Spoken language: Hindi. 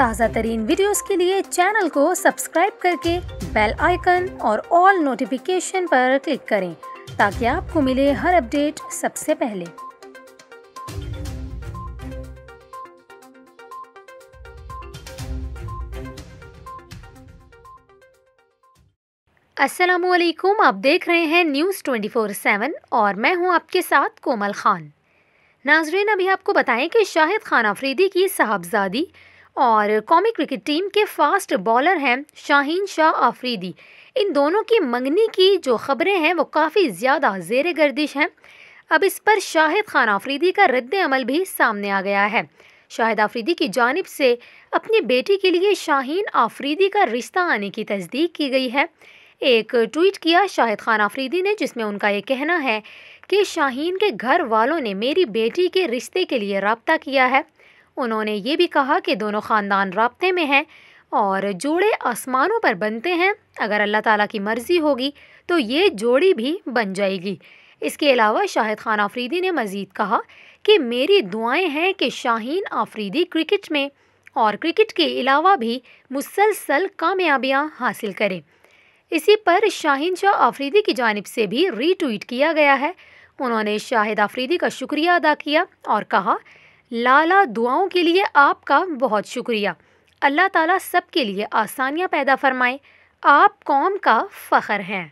ताज़ा तरीन वीडियो के लिए चैनल को सब्सक्राइब करके बेल आइकन और ऑल नोटिफिकेशन पर क्लिक करें ताकि आपको मिले हर अपडेट सबसे पहले असलम आप देख रहे हैं न्यूज ट्वेंटी फोर सेवन और मैं हूं आपके साथ कोमल ख़ान नाजरीन अभी आपको बताएं कि शाहिद खान अफरीदी की साहबजादी और कॉमिक क्रिकेट टीम के फास्ट बॉलर हैं शाहीन शाह आफरीदी इन दोनों की मंगनी की जो खबरें हैं वो काफ़ी ज़्यादा जेर गर्दिश हैं अब इस पर शाहिद खान आफरीदी का रद्द अमल भी सामने आ गया है शाहिद आफरीदी की जानब से अपनी बेटी के लिए शाहीन आफरीदी का रिश्ता आने की तस्दीक की गई है एक ट्वीट किया शाहिद खान आफरीदी ने जिसमें उनका ये कहना है कि शाहीन के घर वालों ने मेरी बेटी के रिश्ते के लिए रबता किया है उन्होंने ये भी कहा कि दोनों ख़ानदान रबते में हैं और जोड़े आसमानों पर बनते हैं अगर अल्लाह ताला की मर्ज़ी होगी तो ये जोड़ी भी बन जाएगी इसके अलावा शाहिद खान आफरीदी ने मज़ीद कहा कि मेरी दुआएं हैं कि शाहीन आफरीदी क्रिकेट में और क्रिकेट के अलावा भी मुसलसल कामयाबियाँ हासिल करें इसी पर शाहीन शाह आफरीदी की जानब से भी रीट्वीट किया गया है उन्होंने शाहिद आफरीदी का शुक्रिया अदा किया और कहा लाला दुआओं के लिए आपका बहुत शुक्रिया अल्लाह ताला सब के लिए आसानियाँ पैदा फरमाए आप कौम का फ़ख्र हैं